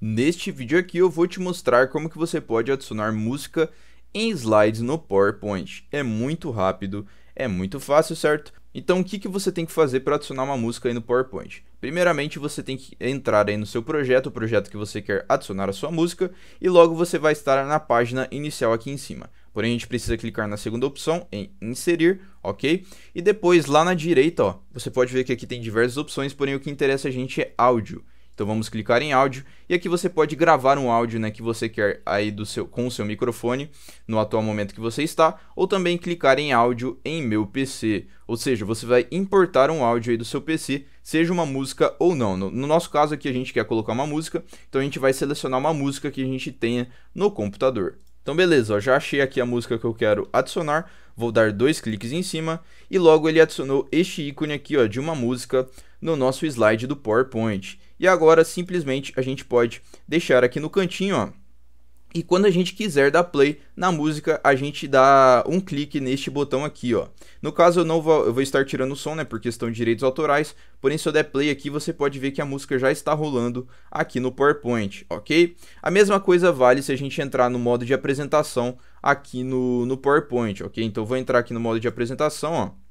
Neste vídeo aqui eu vou te mostrar como que você pode adicionar música em slides no PowerPoint. É muito rápido, é muito fácil, certo? Então o que, que você tem que fazer para adicionar uma música aí no PowerPoint? Primeiramente você tem que entrar aí no seu projeto, o projeto que você quer adicionar a sua música, e logo você vai estar na página inicial aqui em cima. Porém a gente precisa clicar na segunda opção, em inserir, ok? E depois lá na direita, ó, você pode ver que aqui tem diversas opções, porém o que interessa a gente é áudio. Então vamos clicar em áudio e aqui você pode gravar um áudio né, que você quer aí do seu, com o seu microfone no atual momento que você está, ou também clicar em áudio em meu PC. Ou seja, você vai importar um áudio aí do seu PC, seja uma música ou não. No, no nosso caso aqui a gente quer colocar uma música, então a gente vai selecionar uma música que a gente tenha no computador. Então beleza, ó, já achei aqui a música que eu quero adicionar, vou dar dois cliques em cima e logo ele adicionou este ícone aqui ó, de uma música no nosso slide do PowerPoint. E agora simplesmente a gente pode deixar aqui no cantinho ó, e quando a gente quiser dar play na música, a gente dá um clique neste botão aqui, ó. No caso, eu não vou, eu vou estar tirando o som, né, por questão de direitos autorais. Porém, se eu der play aqui, você pode ver que a música já está rolando aqui no PowerPoint, ok? A mesma coisa vale se a gente entrar no modo de apresentação aqui no, no PowerPoint, ok? Então, vou entrar aqui no modo de apresentação, ó.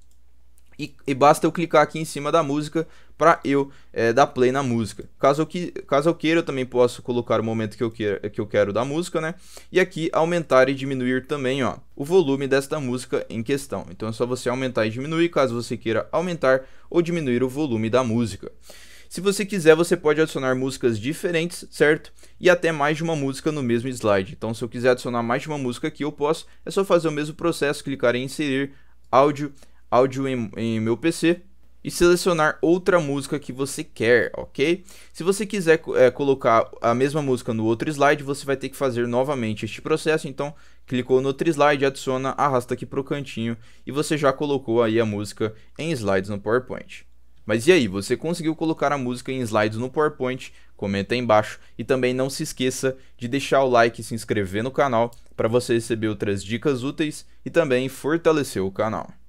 E, e, basta eu clicar aqui em cima da música para eu é, dar play na música. Caso eu, que, caso eu queira, eu também posso colocar o momento que eu, queira, que eu quero da música, né? E aqui aumentar e diminuir também, ó, o volume desta música em questão. Então é só você aumentar e diminuir, caso você queira aumentar ou diminuir o volume da música. Se você quiser, você pode adicionar músicas diferentes, certo? E até mais de uma música no mesmo slide. Então, se eu quiser adicionar mais de uma música aqui, eu posso. É só fazer o mesmo processo, clicar em inserir áudio, áudio em, em meu PC e selecionar outra música que você quer, ok? Se você quiser é, colocar a mesma música no outro slide, você vai ter que fazer novamente este processo, então clicou no outro slide, adiciona, arrasta aqui para o cantinho e você já colocou aí a música em slides no PowerPoint. Mas e aí, você conseguiu colocar a música em slides no PowerPoint? Comenta aí embaixo e também não se esqueça de deixar o like e se inscrever no canal para você receber outras dicas úteis e também fortalecer o canal.